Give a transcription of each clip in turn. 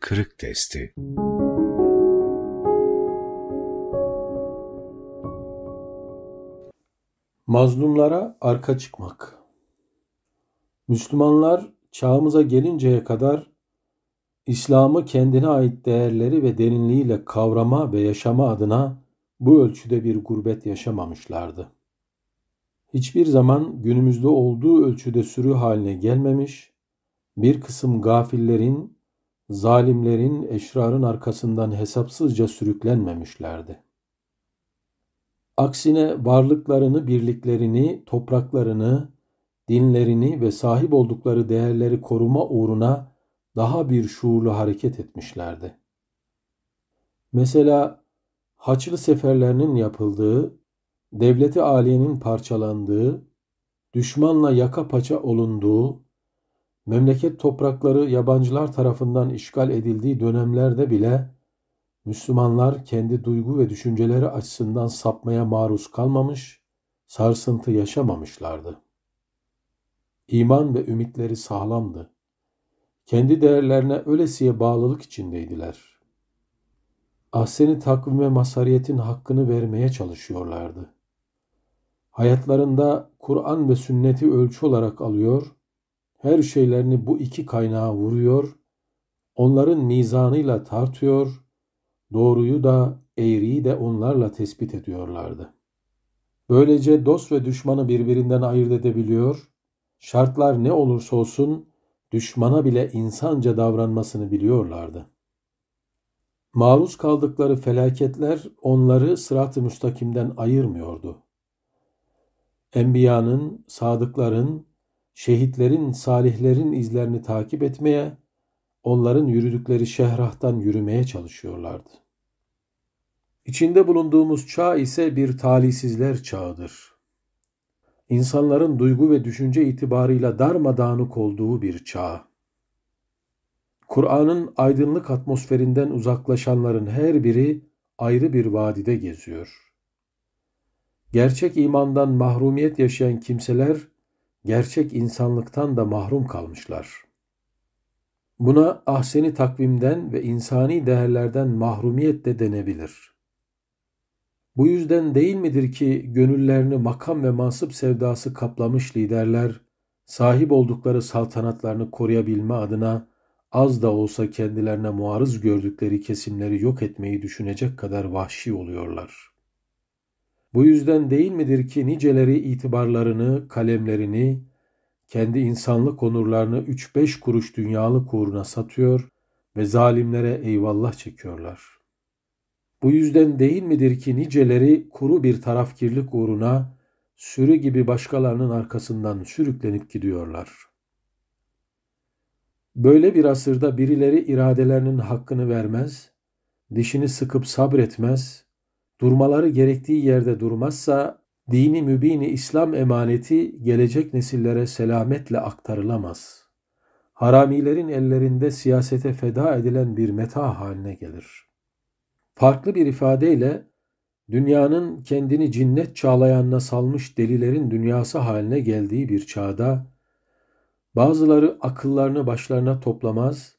Kırık testi. Mazlumlara arka çıkmak. Müslümanlar çağımıza gelinceye kadar İslam'ı kendine ait değerleri ve derinliğiyle kavrama ve yaşama adına bu ölçüde bir gurbet yaşamamışlardı. Hiçbir zaman günümüzde olduğu ölçüde sürü haline gelmemiş, bir kısım gafillerin zalimlerin, eşrarın arkasından hesapsızca sürüklenmemişlerdi. Aksine varlıklarını, birliklerini, topraklarını, dinlerini ve sahip oldukları değerleri koruma uğruna daha bir şuurlu hareket etmişlerdi. Mesela Haçlı seferlerinin yapıldığı, devleti aliyenin parçalandığı, düşmanla yaka paça olunduğu, memleket toprakları yabancılar tarafından işgal edildiği dönemlerde bile Müslümanlar kendi duygu ve düşünceleri açısından sapmaya maruz kalmamış, sarsıntı yaşamamışlardı. İman ve ümitleri sağlamdı. Kendi değerlerine ölesiye bağlılık içindeydiler. Ahseni takvim ve masariyetin hakkını vermeye çalışıyorlardı. Hayatlarında Kur'an ve sünneti ölçü olarak alıyor her şeylerini bu iki kaynağa vuruyor, onların mizanıyla tartıyor, doğruyu da eğriyi de onlarla tespit ediyorlardı. Böylece dost ve düşmanı birbirinden ayırt edebiliyor, şartlar ne olursa olsun düşmana bile insanca davranmasını biliyorlardı. Maruz kaldıkları felaketler onları sırat-ı müstakimden ayırmıyordu. Enbiyanın, sadıkların, şehitlerin, salihlerin izlerini takip etmeye, onların yürüdükleri şehrahtan yürümeye çalışıyorlardı. İçinde bulunduğumuz çağ ise bir talihsizler çağıdır. İnsanların duygu ve düşünce itibarıyla darmadağınık olduğu bir çağ. Kur'an'ın aydınlık atmosferinden uzaklaşanların her biri ayrı bir vadide geziyor. Gerçek imandan mahrumiyet yaşayan kimseler gerçek insanlıktan da mahrum kalmışlar. Buna ahseni takvimden ve insani değerlerden mahrumiyet de denebilir. Bu yüzden değil midir ki gönüllerini makam ve mansıp sevdası kaplamış liderler sahip oldukları saltanatlarını koruyabilme adına az da olsa kendilerine muarız gördükleri kesimleri yok etmeyi düşünecek kadar vahşi oluyorlar.'' Bu yüzden değil midir ki niceleri itibarlarını, kalemlerini, kendi insanlık onurlarını 3-5 kuruş dünyalık uğruna satıyor ve zalimlere eyvallah çekiyorlar. Bu yüzden değil midir ki niceleri kuru bir tarafkirlik uğruna sürü gibi başkalarının arkasından sürüklenip gidiyorlar. Böyle bir asırda birileri iradelerinin hakkını vermez, dişini sıkıp sabretmez, durmaları gerektiği yerde durmazsa dini mübini İslam emaneti gelecek nesillere selametle aktarılamaz. Haramilerin ellerinde siyasete feda edilen bir meta haline gelir. Farklı bir ifadeyle dünyanın kendini cinnet çağlayanına salmış delilerin dünyası haline geldiği bir çağda bazıları akıllarını başlarına toplamaz,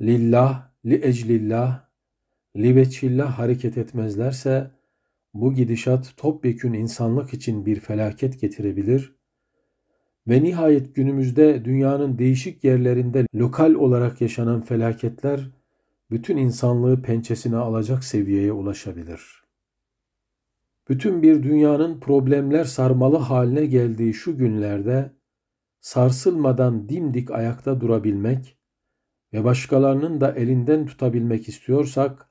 lillah, li eclillah, Liveçilla hareket etmezlerse bu gidişat topyekün insanlık için bir felaket getirebilir ve nihayet günümüzde dünyanın değişik yerlerinde lokal olarak yaşanan felaketler bütün insanlığı pençesine alacak seviyeye ulaşabilir. Bütün bir dünyanın problemler sarmalı haline geldiği şu günlerde sarsılmadan dimdik ayakta durabilmek ve başkalarının da elinden tutabilmek istiyorsak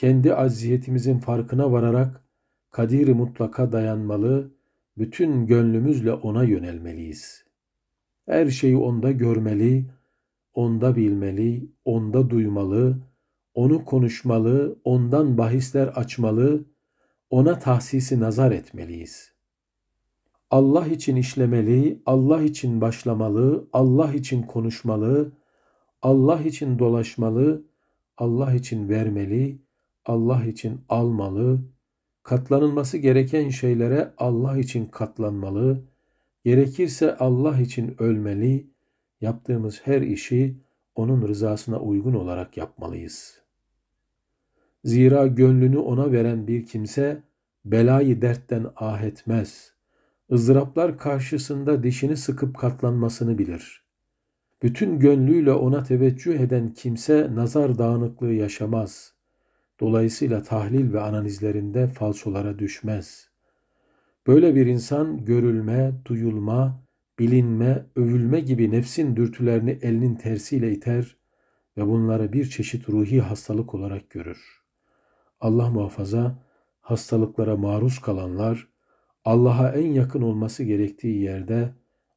kendi acziyetimizin farkına vararak kadiri mutlaka dayanmalı, bütün gönlümüzle ona yönelmeliyiz. Her şeyi onda görmeli, onda bilmeli, onda duymalı, onu konuşmalı, ondan bahisler açmalı, ona tahsisi nazar etmeliyiz. Allah için işlemeli, Allah için başlamalı, Allah için konuşmalı, Allah için dolaşmalı, Allah için vermeli, Allah için almalı, katlanılması gereken şeylere Allah için katlanmalı, gerekirse Allah için ölmeli, yaptığımız her işi onun rızasına uygun olarak yapmalıyız. Zira gönlünü ona veren bir kimse belayı dertten ah etmez. ızdıraplar karşısında dişini sıkıp katlanmasını bilir. Bütün gönlüyle ona teveccüh eden kimse nazar dağınıklığı yaşamaz.'' Dolayısıyla tahlil ve analizlerinde falsolara düşmez. Böyle bir insan görülme, duyulma, bilinme, övülme gibi nefsin dürtülerini elinin tersiyle iter ve bunları bir çeşit ruhi hastalık olarak görür. Allah muhafaza hastalıklara maruz kalanlar Allah'a en yakın olması gerektiği yerde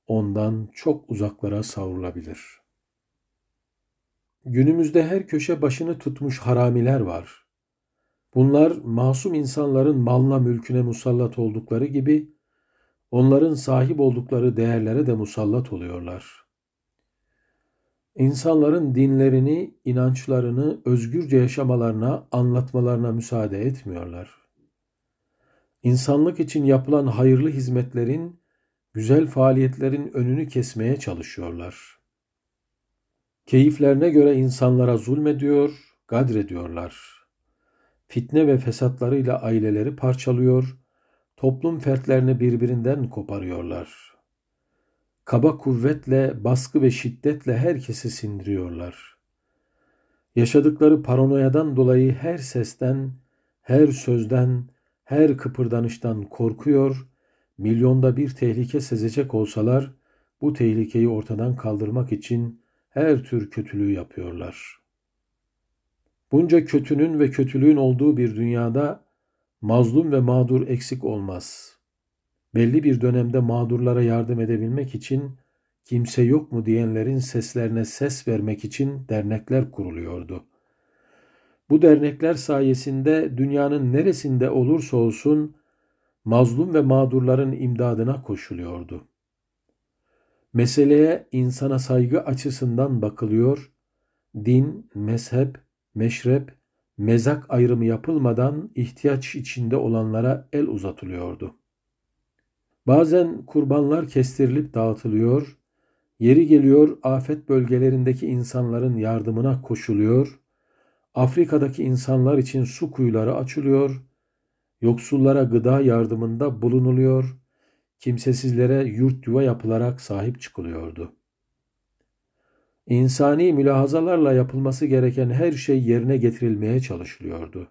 ondan çok uzaklara savrulabilir. Günümüzde her köşe başını tutmuş haramiler var. Bunlar masum insanların malına mülküne musallat oldukları gibi onların sahip oldukları değerlere de musallat oluyorlar. İnsanların dinlerini, inançlarını özgürce yaşamalarına, anlatmalarına müsaade etmiyorlar. İnsanlık için yapılan hayırlı hizmetlerin, güzel faaliyetlerin önünü kesmeye çalışıyorlar. Keyiflerine göre insanlara zulmediyor, gadrediyorlar.'' fitne ve fesatlarıyla aileleri parçalıyor, toplum fertlerini birbirinden koparıyorlar. Kaba kuvvetle, baskı ve şiddetle herkesi sindiriyorlar. Yaşadıkları paranoyadan dolayı her sesten, her sözden, her kıpırdanıştan korkuyor, milyonda bir tehlike sezecek olsalar bu tehlikeyi ortadan kaldırmak için her tür kötülüğü yapıyorlar.'' Bunca kötünün ve kötülüğün olduğu bir dünyada mazlum ve mağdur eksik olmaz. Belli bir dönemde mağdurlara yardım edebilmek için kimse yok mu diyenlerin seslerine ses vermek için dernekler kuruluyordu. Bu dernekler sayesinde dünyanın neresinde olursa olsun mazlum ve mağdurların imdadına koşuluyordu. Meseleye insana saygı açısından bakılıyor, din, mezhep, meşrep, mezak ayrımı yapılmadan ihtiyaç içinde olanlara el uzatılıyordu. Bazen kurbanlar kestirilip dağıtılıyor, yeri geliyor afet bölgelerindeki insanların yardımına koşuluyor, Afrika'daki insanlar için su kuyuları açılıyor, yoksullara gıda yardımında bulunuluyor, kimsesizlere yurt yuva yapılarak sahip çıkılıyordu.'' İnsani mülahazalarla yapılması gereken her şey yerine getirilmeye çalışılıyordu.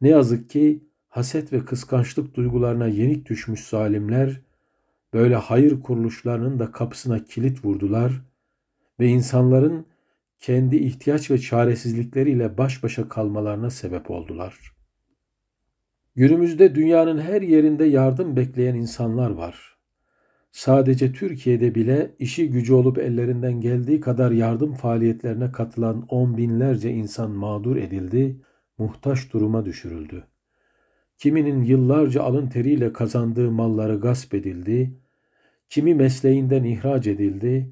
Ne yazık ki haset ve kıskançlık duygularına yenik düşmüş zalimler böyle hayır kuruluşlarının da kapısına kilit vurdular ve insanların kendi ihtiyaç ve çaresizlikleriyle baş başa kalmalarına sebep oldular. Günümüzde dünyanın her yerinde yardım bekleyen insanlar var sadece Türkiye'de bile işi gücü olup ellerinden geldiği kadar yardım faaliyetlerine katılan on binlerce insan mağdur edildi, muhtaç duruma düşürüldü. Kiminin yıllarca alın teriyle kazandığı malları gasp edildi, kimi mesleğinden ihraç edildi,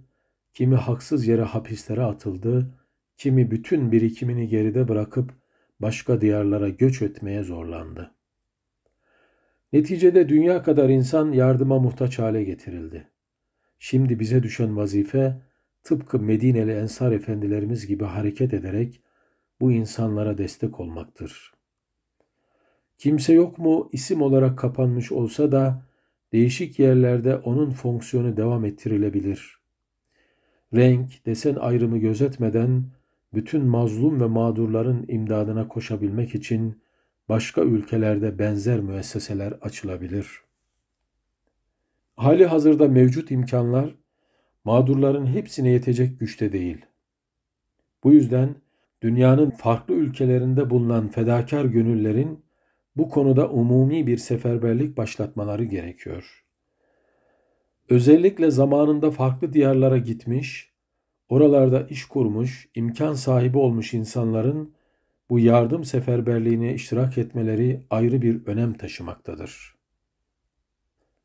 kimi haksız yere hapislere atıldı, kimi bütün birikimini geride bırakıp başka diyarlara göç etmeye zorlandı. Neticede dünya kadar insan yardıma muhtaç hale getirildi. Şimdi bize düşen vazife tıpkı Medineli Ensar efendilerimiz gibi hareket ederek bu insanlara destek olmaktır. Kimse yok mu isim olarak kapanmış olsa da değişik yerlerde onun fonksiyonu devam ettirilebilir. Renk, desen ayrımı gözetmeden bütün mazlum ve mağdurların imdadına koşabilmek için başka ülkelerde benzer müesseseler açılabilir. Hali hazırda mevcut imkanlar mağdurların hepsine yetecek güçte değil. Bu yüzden dünyanın farklı ülkelerinde bulunan fedakar gönüllerin bu konuda umumi bir seferberlik başlatmaları gerekiyor. Özellikle zamanında farklı diyarlara gitmiş, oralarda iş kurmuş, imkan sahibi olmuş insanların bu yardım seferberliğine iştirak etmeleri ayrı bir önem taşımaktadır.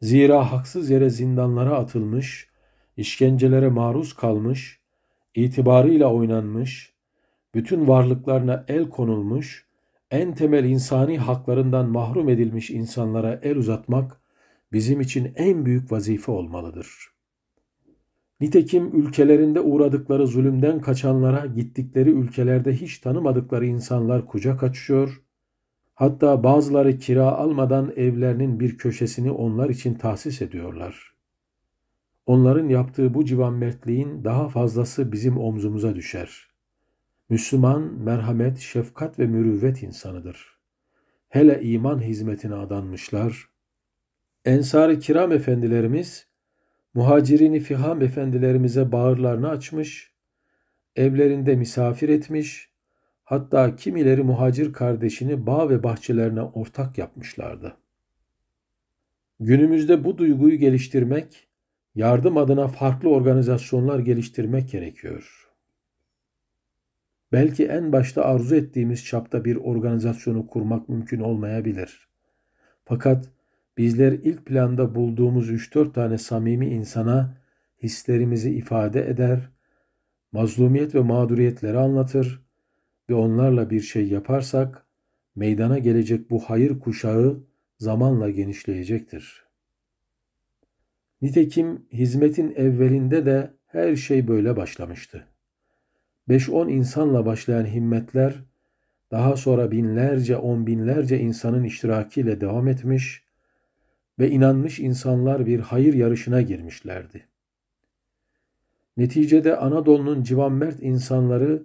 Zira haksız yere zindanlara atılmış, işkencelere maruz kalmış, itibarıyla oynanmış, bütün varlıklarına el konulmuş, en temel insani haklarından mahrum edilmiş insanlara el uzatmak bizim için en büyük vazife olmalıdır.'' Nitekim ülkelerinde uğradıkları zulümden kaçanlara gittikleri ülkelerde hiç tanımadıkları insanlar kucak açıyor. Hatta bazıları kira almadan evlerinin bir köşesini onlar için tahsis ediyorlar. Onların yaptığı bu civan daha fazlası bizim omzumuza düşer. Müslüman merhamet, şefkat ve mürüvvet insanıdır. Hele iman hizmetine adanmışlar. Ensar-ı kiram efendilerimiz Muhacirini fiham efendilerimize bağırlarını açmış, evlerinde misafir etmiş, hatta kimileri muhacir kardeşini bağ ve bahçelerine ortak yapmışlardı. Günümüzde bu duyguyu geliştirmek, yardım adına farklı organizasyonlar geliştirmek gerekiyor. Belki en başta arzu ettiğimiz çapta bir organizasyonu kurmak mümkün olmayabilir. Fakat Bizler ilk planda bulduğumuz 3-4 tane samimi insana hislerimizi ifade eder, mazlumiyet ve mağduriyetleri anlatır ve onlarla bir şey yaparsak meydana gelecek bu hayır kuşağı zamanla genişleyecektir. Nitekim hizmetin evvelinde de her şey böyle başlamıştı. 5-10 insanla başlayan himmetler daha sonra binlerce on binlerce insanın iştirakiyle devam etmiş ve inanmış insanlar bir hayır yarışına girmişlerdi. Neticede Anadolu'nun civanmert insanları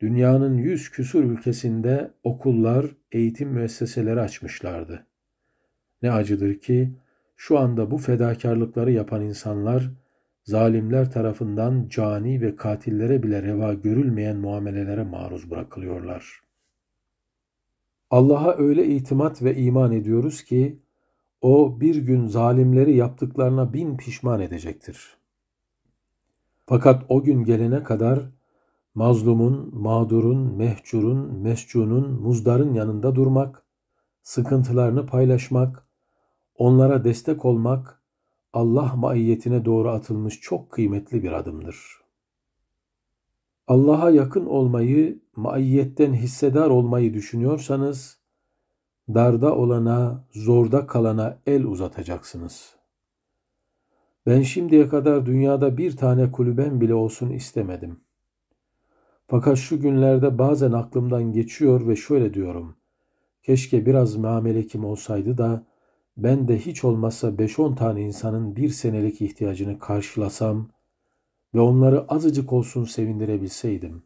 dünyanın yüz küsur ülkesinde okullar, eğitim müesseseleri açmışlardı. Ne acıdır ki şu anda bu fedakarlıkları yapan insanlar zalimler tarafından cani ve katillere bile reva görülmeyen muamelelere maruz bırakılıyorlar. Allah'a öyle itimat ve iman ediyoruz ki o bir gün zalimleri yaptıklarına bin pişman edecektir. Fakat o gün gelene kadar mazlumun, mağdurun, mehcurun, mescunun, muzdarın yanında durmak, sıkıntılarını paylaşmak, onlara destek olmak Allah maiyetine doğru atılmış çok kıymetli bir adımdır. Allah'a yakın olmayı, maiyetten hissedar olmayı düşünüyorsanız darda olana, zorda kalana el uzatacaksınız. Ben şimdiye kadar dünyada bir tane kulüben bile olsun istemedim. Fakat şu günlerde bazen aklımdan geçiyor ve şöyle diyorum. Keşke biraz mamelekim olsaydı da ben de hiç olmazsa 5-10 tane insanın bir senelik ihtiyacını karşılasam ve onları azıcık olsun sevindirebilseydim.''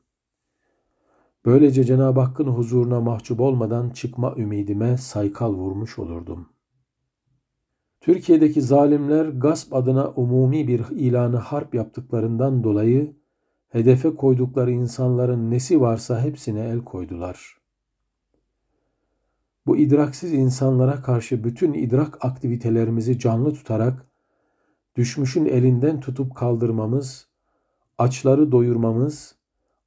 Böylece Cenab-ı Hakk'ın huzuruna mahcup olmadan çıkma ümidime saykal vurmuş olurdum. Türkiye'deki zalimler gasp adına umumi bir ilanı harp yaptıklarından dolayı hedefe koydukları insanların nesi varsa hepsine el koydular. Bu idraksiz insanlara karşı bütün idrak aktivitelerimizi canlı tutarak düşmüşün elinden tutup kaldırmamız, açları doyurmamız,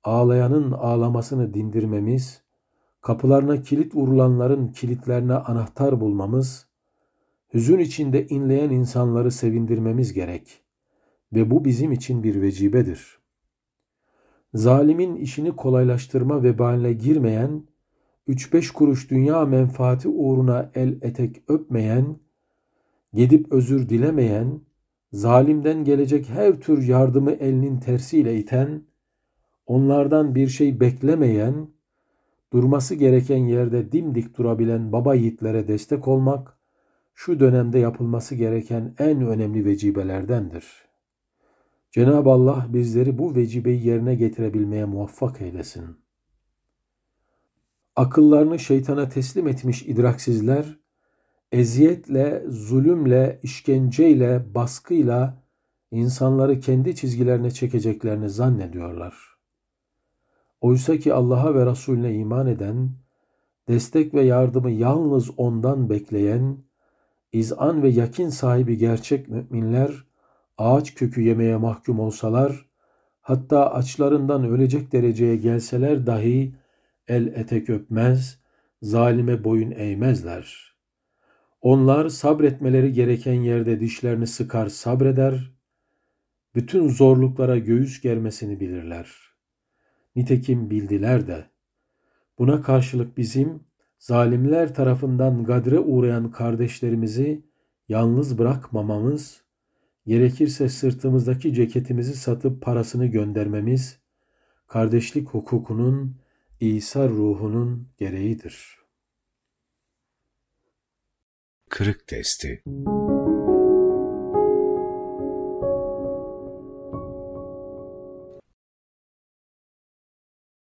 ağlayanın ağlamasını dindirmemiz, kapılarına kilit vurulanların kilitlerine anahtar bulmamız, hüzün içinde inleyen insanları sevindirmemiz gerek ve bu bizim için bir vecibedir. Zalimin işini kolaylaştırma vebaline girmeyen, 3-5 kuruş dünya menfaati uğruna el etek öpmeyen, gidip özür dilemeyen, zalimden gelecek her tür yardımı elinin tersiyle iten, onlardan bir şey beklemeyen, durması gereken yerde dimdik durabilen baba yiğitlere destek olmak, şu dönemde yapılması gereken en önemli vecibelerdendir. Cenab-ı Allah bizleri bu vecibeyi yerine getirebilmeye muvaffak eylesin. Akıllarını şeytana teslim etmiş idraksizler, eziyetle, zulümle, işkenceyle, baskıyla insanları kendi çizgilerine çekeceklerini zannediyorlar. Oysa ki Allah'a ve Resulüne iman eden, destek ve yardımı yalnız ondan bekleyen, izan ve yakin sahibi gerçek müminler, ağaç kökü yemeye mahkum olsalar, hatta açlarından ölecek dereceye gelseler dahi el etek öpmez, zalime boyun eğmezler. Onlar sabretmeleri gereken yerde dişlerini sıkar sabreder, bütün zorluklara göğüs germesini bilirler.'' Nitekim bildiler de. Buna karşılık bizim zalimler tarafından gadre uğrayan kardeşlerimizi yalnız bırakmamamız, gerekirse sırtımızdaki ceketimizi satıp parasını göndermemiz, kardeşlik hukukunun, İsa ruhunun gereğidir. Kırık testi